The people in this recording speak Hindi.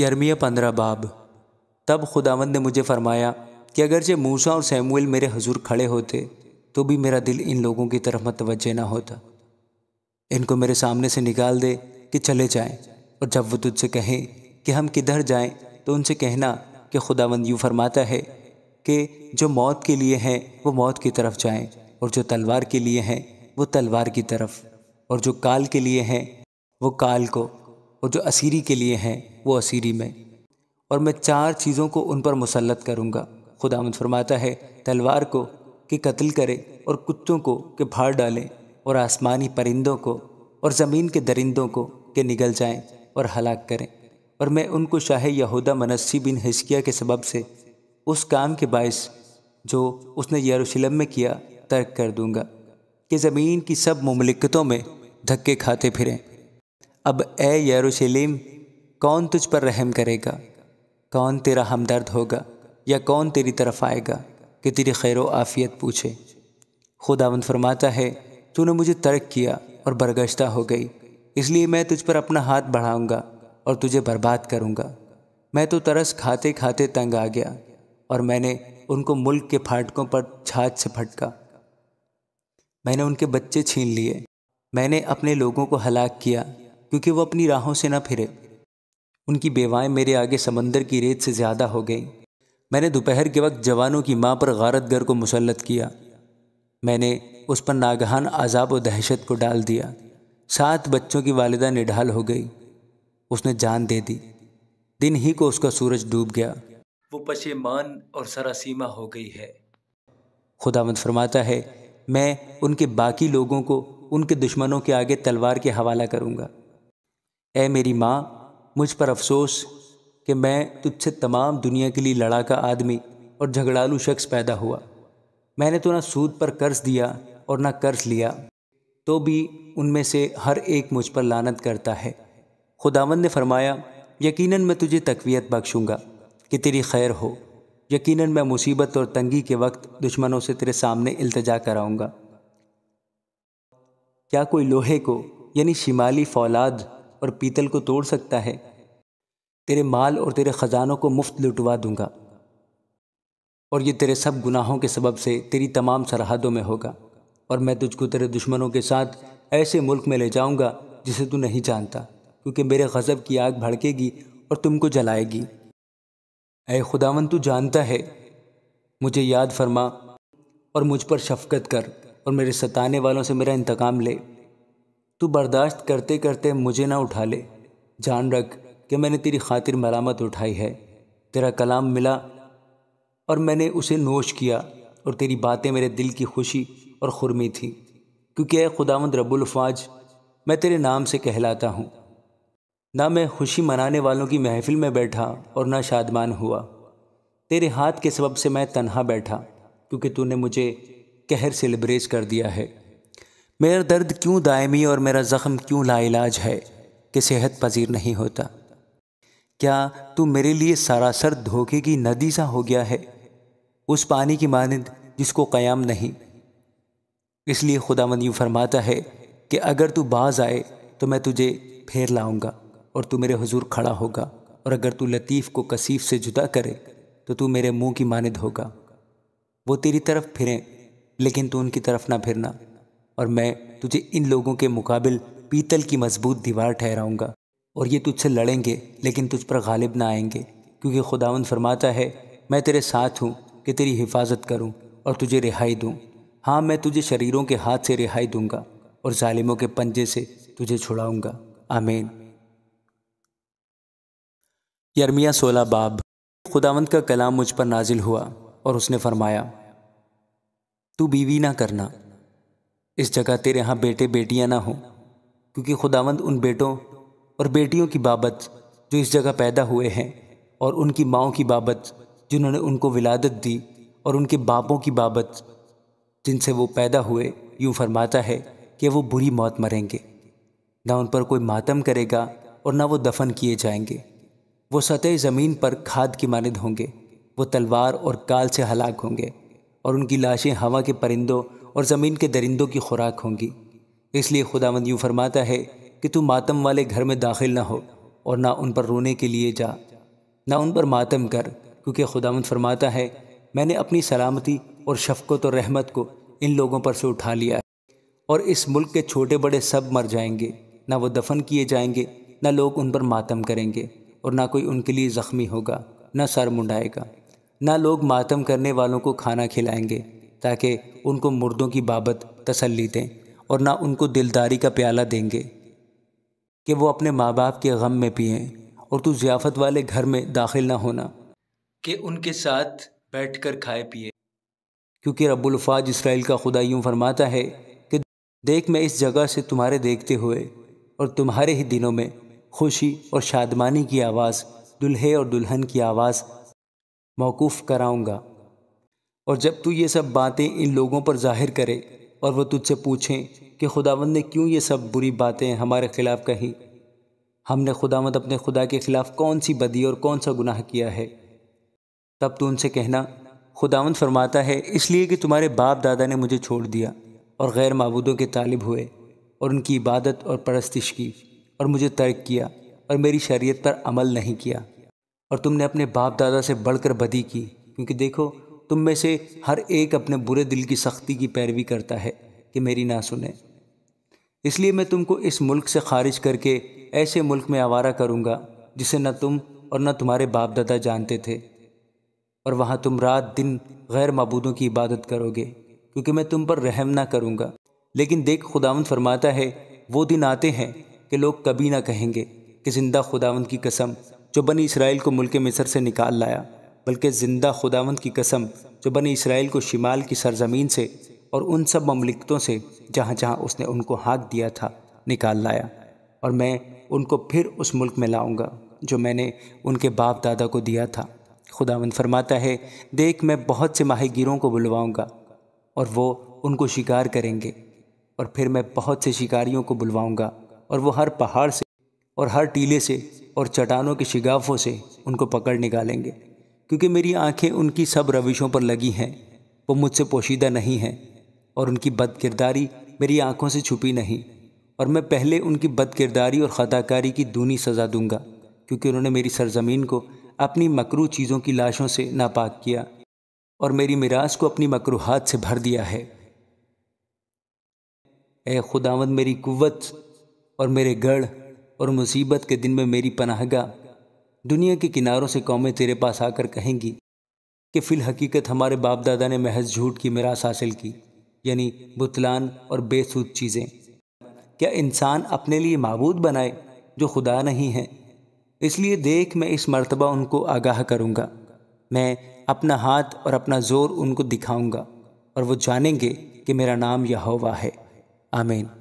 यरमिया पंद्रह बाब तब खुदावंद ने मुझे फरमाया कि अगरचे मूसा और सैमुएल मेरे हजूर खड़े होते तो भी मेरा दिल इन लोगों की तरफ मतवजे ना होता इनको मेरे सामने से निकाल दे कि चले जाएं और जब वो तुझसे कहें कि हम किधर जाएं तो उनसे कहना कि खुदावंद यूँ फरमाता है कि जो मौत के लिए हैं वो मौत की तरफ जाएं और जो तलवार के लिए हैं वो तलवार की तरफ और जो काल के लिए हैं वो काल को और जो असीरी के लिए हैं वो असीरी में और मैं चार चीज़ों को उन पर मुसलत करूँगा खुदामद फरमाता है तलवार को कि कत्ल करें और कुत्तों को कि भाड़ डालें और आसमानी परिंदों को और ज़मीन के दरिंदों को कि निगल जाएं और हलाक करें और मैं उनको शाह यहूदा मनस्सी बिन हिस्किया के सबब से उस काम के बायस जो उसने यरूशलेम में किया तर्क कर दूंगा कि ज़मीन की सब ममलिकतों में धक्के खाते फिरें अब ए यरूशलेम कौन तुझ पर रहम करेगा कौन तेरा हमदर्द होगा या कौन तेरी तरफ आएगा कि तेरी खैर आफ़ियत पूछे खुदावंद फरमाता है तूने मुझे तर्क किया और बरगश्ता हो गई इसलिए मैं तुझ पर अपना हाथ बढ़ाऊंगा और तुझे बर्बाद करूंगा मैं तो तरस खाते खाते तंग आ गया और मैंने उनको मुल्क के फाटकों पर छाछ से फटका मैंने उनके बच्चे छीन लिए मैंने अपने लोगों को हलाक किया क्योंकि वह अपनी राहों से ना फिरे उनकी बेवाएँ मेरे आगे समंदर की रेत से ज़्यादा हो गई मैंने दोपहर के वक्त जवानों की माँ पर गारत गर को मुसलत किया मैंने उस पर नागहान अजाब और दहशत को डाल दिया सात बच्चों की वालदा निढाल हो गई उसने जान दे दी दिन ही को उसका सूरज डूब गया वो पशेमान और सरासीमा हो गई है खुदावंद फरमाता है मैं उनके बाकी लोगों को उनके दुश्मनों के आगे तलवार के हवाला करूँगा ए मेरी माँ मुझ पर अफसोस कि मैं तुझसे तमाम दुनिया के लिए लड़ाका आदमी और झगड़ालू शख्स पैदा हुआ मैंने तो ना सूद पर कर्ज दिया और ना कर्ज लिया तो भी उनमें से हर एक मुझ पर लानत करता है खुदावन ने फरमाया यकीनन मैं तुझे तकवीत बख्शूँगा कि तेरी खैर हो यकीनन मैं मुसीबत और तंगी के वक्त दुश्मनों से तेरे सामने अल्तजा कराऊँगा क्या कोई लोहे को यानी शिमाली फौलाद और पीतल को तोड़ सकता है तेरे माल और तेरे ख़जानों को मुफ्त लुटवा दूंगा और ये तेरे सब गुनाहों के सबब से तेरी तमाम सरहदों में होगा और मैं तुझको तेरे दुश्मनों के साथ ऐसे मुल्क में ले जाऊंगा जिसे तू नहीं जानता क्योंकि मेरे गज़ब की आग भड़केगी और तुमको जलाएगी अय खुदावन तू जानता है मुझे याद फरमा और मुझ पर शफकत कर और मेरे सताने वालों से मेरा इंतकाम ले तू बर्दाश्त करते करते मुझे ना उठा ले जान रख कि मैंने तेरी खातिर मलामत उठाई है तेरा कलाम मिला और मैंने उसे नोश किया और तेरी बातें मेरे दिल की खुशी और खुरमी थी क्योंकि ए खुदावंद रबुल्फाज मैं तेरे नाम से कहलाता हूँ ना मैं खुशी मनाने वालों की महफिल में बैठा और ना शादमान हुआ तेरे हाथ के सबब से मैं तनहा बैठा क्योंकि तूने मुझे कहर से लिबरेज कर दिया है मेरा दर्द क्यों दायमी और मेरा ज़ख्म क्यों लाइलाज है कि सेहत पजीर नहीं होता क्या तू मेरे लिए सरासर धोखे की नदी सा हो गया है उस पानी की मानद जिसको क़याम नहीं इसलिए खुदा यूँ फरमाता है कि अगर तू बाज आए तो मैं तुझे फेर लाऊंगा और तू मेरे हुजूर खड़ा होगा और अगर तू लतीफ़ को कसीफ से जुदा करे तो तू मेरे मुंह की मानद होगा वो तेरी तरफ फिरें लेकिन तू उनकी तरफ ना फिरना और मैं तुझे इन लोगों के मुकाबिल पीतल की मजबूत दीवार ठहराऊंगा और ये तुझसे लड़ेंगे लेकिन तुझ पर गालिब ना आएंगे क्योंकि खुदावन फरमाता है मैं तेरे साथ हूँ कि तेरी हिफाजत करूँ और तुझे रिहाई दूँ हाँ मैं तुझे शरीरों के हाथ से रिहाई दूँगा और ालिमों के पंजे से तुझे छुड़ाऊँगा आमीन यरमिया सोलह बाब खुदावंत का कलाम मुझ पर नाजिल हुआ और उसने फरमाया तू बीवी ना करना इस जगह तेरे यहाँ बेटे बेटियाँ ना हों क्योंकि खुदावंद उन बेटों और बेटियों की बाबत जो इस जगह पैदा हुए हैं और उनकी माओ की बाबत जिन्होंने उनको विलादत दी और उनके बापों की बाबत जिनसे वो पैदा हुए यूँ फरमाता है कि वो बुरी मौत मरेंगे ना उन पर कोई मातम करेगा और ना वो दफन किए जाएंगे वो सतह ज़मीन पर खाद की मानद होंगे वो तलवार और काल से हलाक होंगे और उनकी लाशें हवा के परिंदों और ज़मीन के दरिंदों की खुराक होंगी इसलिए खुदावंद यूँ फरमाता है कि तू मातम वाले घर में दाखिल ना हो और ना उन पर रोने के लिए जा ना उन पर मातम कर क्योंकि खुदावंद फरमाता है मैंने अपनी सलामती और शफकत और रहमत को इन लोगों पर से उठा लिया है और इस मुल्क के छोटे बड़े सब मर जाएंगे ना वो दफन किए जाएंगे ना लोग उन पर मातम करेंगे और ना कोई उनके लिए ज़ख्मी होगा ना सर मुंडाएगा ना लोग मातम करने वालों को खाना खिलाएंगे ताकि उनको मुर्दों की बाबत तसल्ली दें और ना उनको दिलदारी का प्याला देंगे कि वो अपने माँ बाप के गम में पिएँ और तू ज़ियाफ़त वाले घर में दाखिल ना होना कि उनके साथ बैठ कर खाए पिए क्योंकि रबुल्फाज इसराइल का खुदा यूँ फरमाता है कि देख मैं इस जगह से तुम्हारे देखते हुए और तुम्हारे ही दिनों में खुशी और शादमानी की आवाज़ दुल्हे और दुल्हन की आवाज़ मौकूफ़ कराऊँगा और जब तू ये सब बातें इन लोगों पर जाहिर करे और वह तुझसे पूछें कि खुदावंद ने क्यों ये सब बुरी बातें हमारे ख़िलाफ़ कहीं हमने खुदावंद अपने खुदा के ख़िलाफ़ कौन सी बदी और कौन सा गुनाह किया है तब तू उनसे कहना खुदावंद फरमाता है इसलिए कि तुम्हारे बाप दादा ने मुझे छोड़ दिया और गैर मबूदों के तालिब हुए और उनकी इबादत और परस्तिश की और मुझे तर्क किया और मेरी शरीयत पर अमल नहीं किया और तुमने अपने बाप दादा से बढ़कर बदी की क्योंकि देखो तुम में से हर एक अपने बुरे दिल की सख्ती की पैरवी करता है कि मेरी ना सुने इसलिए मैं तुमको इस मुल्क से खारिज करके ऐसे मुल्क में आवारा करूँगा जिसे न तुम और न तुम्हारे बाप दादा जानते थे और वहाँ तुम रात दिन गैर मबूदों की इबादत करोगे क्योंकि मैं तुम पर रहम ना करूँगा लेकिन देख खुदावन फरमाता है वो दिन आते हैं कि लोग कभी ना कहेंगे कि ज़िंदा खुदावंद की कसम जो बनी इसराइल को मुल्क मिसर से निकाल लाया बल्कि ज़िंदा खुदावंद की कसम जो बनी इसराइल को शिमाल की सरजमीन से और उन सब ममलिकतों से जहाँ जहाँ उसने उनको हाथ दिया था निकाल लाया और मैं उनको फिर उस मुल्क में लाऊंगा जो मैंने उनके बाप दादा को दिया था खुदावंद फरमाता है देख मैं बहुत से माहिगीरों को बुलवाऊंगा और वो उनको शिकार करेंगे और फिर मैं बहुत से शिकारियों को बुलवाऊंगा और वो हर पहाड़ से और हर टीले से और चट्टानों के शिगाफों से उनको पकड़ निकालेंगे क्योंकि मेरी आंखें उनकी सब रविशों पर लगी हैं वो मुझसे पोशीदा नहीं हैं और उनकी बदकिरदारी मेरी आंखों से छुपी नहीं और मैं पहले उनकी बदकिरदारी और ख़दाकारी की दूनी सज़ा दूंगा क्योंकि उन्होंने मेरी सरजमीन को अपनी मकरू चीज़ों की लाशों से नापाक किया और मेरी मिराज को अपनी मकरूहत से भर दिया है ए खुदावंद मेरी कुत और मेरे गढ़ और मुसीबत के दिन में मेरी पनाहगा दुनिया के किनारों से कौमें तेरे पास आकर कहेंगी कि फिल हकीकत हमारे बाप दादा ने महज झूठ की मिरास हासिल की यानी बुतलान और बेसूद चीज़ें क्या इंसान अपने लिए मबूद बनाए जो खुदा नहीं है इसलिए देख मैं इस मरतबा उनको आगाह करूँगा मैं अपना हाथ और अपना ज़ोर उनको दिखाऊँगा और वो जानेंगे कि मेरा नाम यहोवा है आमीन